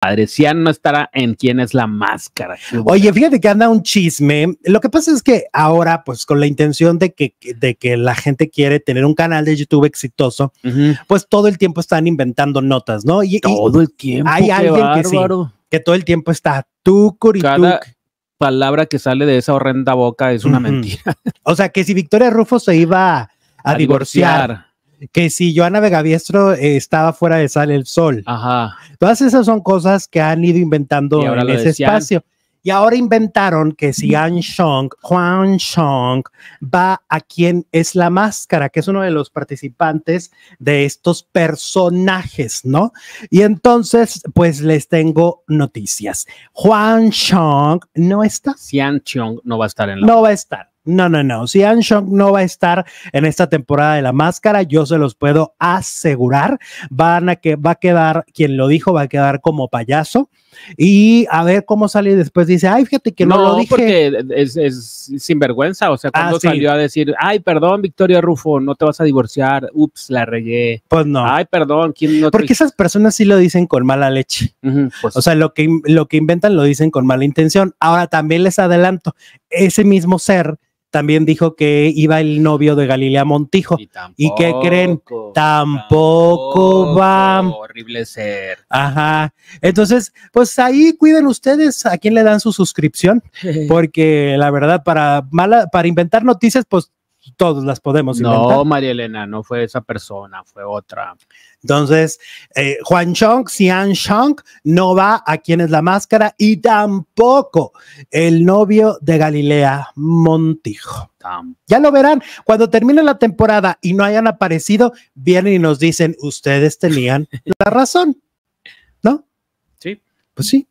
padre. no estará en quién es la máscara. Oye, fíjate que anda un chisme. Lo que pasa es que ahora, pues con la intención de que, de que la gente quiere tener un canal de YouTube exitoso, pues todo el tiempo están inventando notas, ¿no? Y, todo el tiempo. Hay alguien que todo el tiempo está tú, Cada palabra que sale de esa horrenda boca es una mentira. O sea, que si Victoria Rufo se iba a, divorciar que si Joana Vegaviestro eh, estaba fuera de sal el sol. Ajá. Todas esas son cosas que han ido inventando en ese espacio. Y ahora inventaron que si han Shong, Juan Shong, va a quien es la máscara, que es uno de los participantes de estos personajes, ¿no? Y entonces, pues les tengo noticias. Juan Shong no está. Xian Chong no va a estar en la. No va a estar. No, no, no. Si Anshong no va a estar en esta temporada de la máscara, yo se los puedo asegurar. Van a que va a quedar, quien lo dijo, va a quedar como payaso. Y a ver cómo sale después. Dice, ay, fíjate que no, no lo dije. porque es, sinvergüenza. O sea, ah, cuando salió a decir, ay, perdón, Victoria Rufo, no te vas a divorciar. Ups, la regué. Pues no. Ay, perdón. ¿quién no porque esas personas sí lo dicen con mala leche. Pues o sea, lo que, lo que inventan lo dicen con mala intención. Ahora también les adelanto, ese mismo ser también dijo que iba el novio de Galilea Montijo. Y, tampoco, qué creen? Tampoco, va. Horrible ser. Ajá. Entonces, pues ahí cuiden ustedes a quién le dan su suscripción, porque la verdad, para, mala, para inventar noticias, pues todos las podemos inventar. No, María Elena, no fue esa persona, fue otra. Entonces, eh, Juan Chong, Xian Chong, no va a quien es la máscara y tampoco el novio de Galilea Montijo. Ya lo verán, cuando termine la temporada y no hayan aparecido, vienen y nos dicen, ustedes tenían la razón, ¿no? Sí. Pues sí.